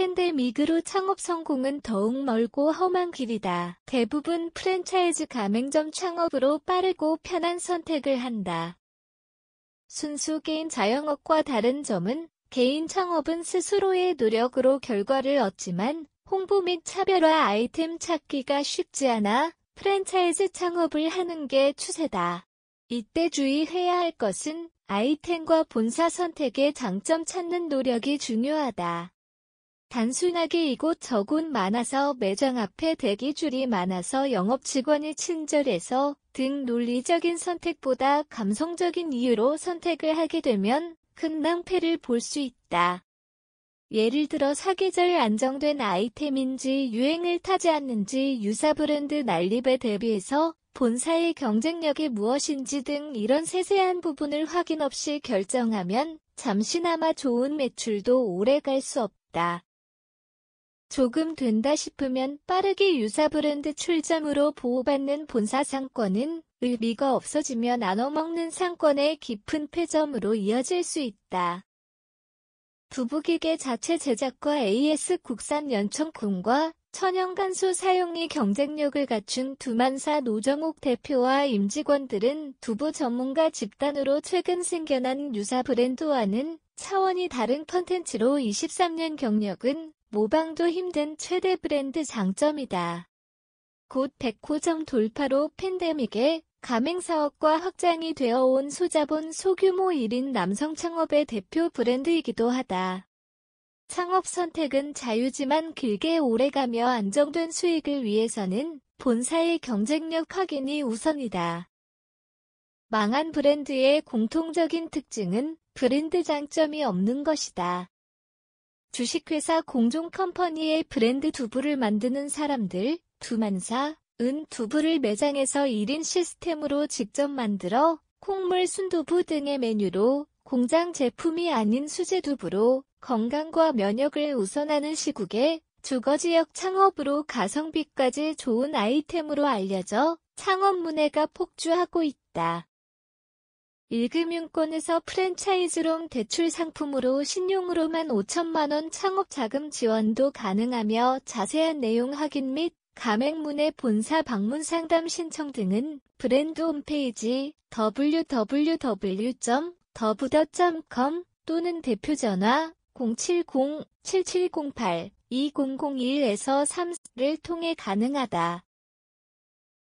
팬데믹으로 창업 성공은 더욱 멀고 험한 길이다. 대부분 프랜차이즈 가맹점 창업으로 빠르고 편한 선택을 한다. 순수 개인 자영업과 다른 점은 개인 창업은 스스로의 노력으로 결과를 얻지만 홍보 및 차별화 아이템 찾기가 쉽지 않아 프랜차이즈 창업을 하는 게 추세다. 이때 주의해야 할 것은 아이템과 본사 선택의 장점 찾는 노력이 중요하다. 단순하게 이곳 저곳 많아서 매장 앞에 대기줄이 많아서 영업 직원이 친절해서 등 논리적인 선택보다 감성적인 이유로 선택을 하게 되면 큰 낭패를 볼 수 있다. 예를 들어 사계절 안정된 아이템인지 유행을 타지 않는지 유사 브랜드 난립에 대비해서 본사의 경쟁력이 무엇인지 등 이런 세세한 부분을 확인 없이 결정하면 잠시나마 좋은 매출도 오래 갈 수 없다. 조금 된다 싶으면 빠르게 유사 브랜드 출점으로 보호받는 본사 상권은 의미가 없어지며 나눠먹는 상권의 깊은 폐점으로 이어질 수 있다. 부부기계 자체 제작과 AS 국산 연청군과 천연간소 사용이 경쟁력을 갖춘 두만사 노정욱 대표와 임직원들은 두부 전문가 집단으로 최근 생겨난 유사 브랜드와는 차원이 다른 컨텐츠로 23년 경력은 모방도 힘든 최대 브랜드 장점이다. 곧 백호점 돌파로 팬데믹에 가맹사업과 확장이 되어온 소자본 소규모 1인 남성 창업의 대표 브랜드이기도 하다. 창업 선택은 자유지만 길게 오래가며 안정된 수익을 위해서는 본사의 경쟁력 확인이 우선이다. 망한 브랜드의 공통적인 특징은 브랜드 장점이 없는 것이다. 주식회사 공종컴퍼니의 브랜드 두부를 만드는 사람들, 두만사, 은 두부를 매장에서 1인 시스템으로 직접 만들어 콩물 순두부 등의 메뉴로 공장 제품이 아닌 수제 두부로 건강과 면역을 우선하는 시국에 주거지역 창업으로 가성비까지 좋은 아이템으로 알려져 창업 문해가 폭주하고 있다. 일금융권에서 프랜차이즈룸 대출 상품으로 신용으로만 5천만원 창업자금 지원도 가능하며 자세한 내용 확인 및가맹문의 본사 방문 상담 신청 등은 브랜드 홈페이지 www.더부더.com 또는 대표 전화 070-7708-2001에서 3를 통해 가능하다.